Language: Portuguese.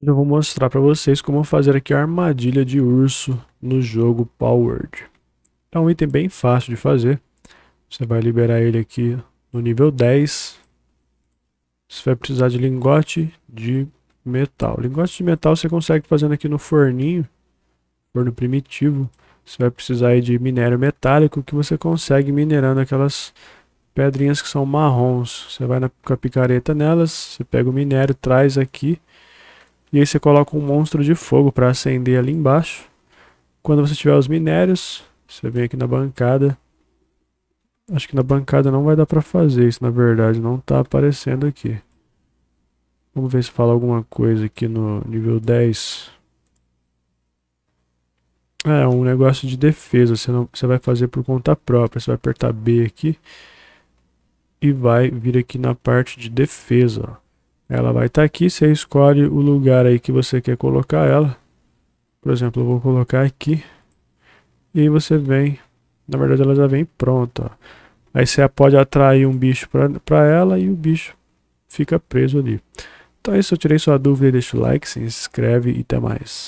Eu vou mostrar para vocês como fazer aqui a armadilha de urso no jogo Powered. É um item bem fácil de fazer. Você vai liberar ele aqui no nível 10. Você vai precisar de lingote de metal. Lingote de metal você consegue fazendo aqui no forninho, forno primitivo. Você vai precisar de minério metálico que você consegue minerando aquelas pedrinhas que são marrons. Você vai na, com a picareta nelas, você pega o minério, traz aqui e aí você coloca um monstro de fogo para acender ali embaixo. Quando você tiver os minérios, você vem aqui na bancada. Acho que na bancada não vai dar para fazer isso, na verdade, não está aparecendo aqui. Vamos ver se fala alguma coisa aqui no nível 10. É um negócio de defesa, você, não, você vai fazer por conta própria, você vai apertar B aqui e vai vir aqui na parte de defesa, ó ela vai estar tá aqui, você escolhe o lugar aí que você quer colocar ela. Por exemplo, eu vou colocar aqui. E você vem, na verdade ela já vem pronta. Aí você pode atrair um bicho para ela e o bicho fica preso ali. Então é isso, eu tirei sua dúvida, deixa o like, se inscreve e até mais.